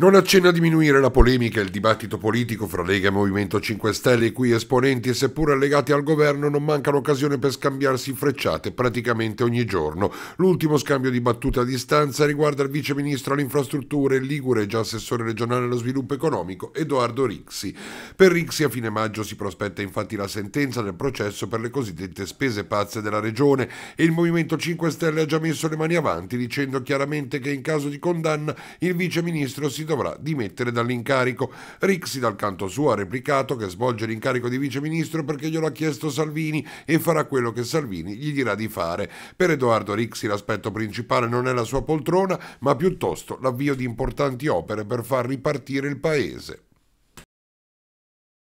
Non accenna a diminuire la polemica e il dibattito politico fra Lega e Movimento 5 Stelle, i cui esponenti, seppur allegati al governo, non mancano occasione per scambiarsi frecciate praticamente ogni giorno. L'ultimo scambio di battute a distanza riguarda il vice ministro alle infrastrutture Ligure, già assessore regionale allo sviluppo economico, Edoardo Rixi. Per Rixi a fine maggio si prospetta infatti la sentenza del processo per le cosiddette spese pazze della regione e il Movimento 5 Stelle ha già messo le mani avanti dicendo chiaramente che in caso di condanna il vice ministro si dovrà dimettere dall'incarico. Rixi dal canto suo ha replicato che svolge l'incarico di viceministro perché glielo ha chiesto Salvini e farà quello che Salvini gli dirà di fare. Per Edoardo Rixi l'aspetto principale non è la sua poltrona, ma piuttosto l'avvio di importanti opere per far ripartire il paese.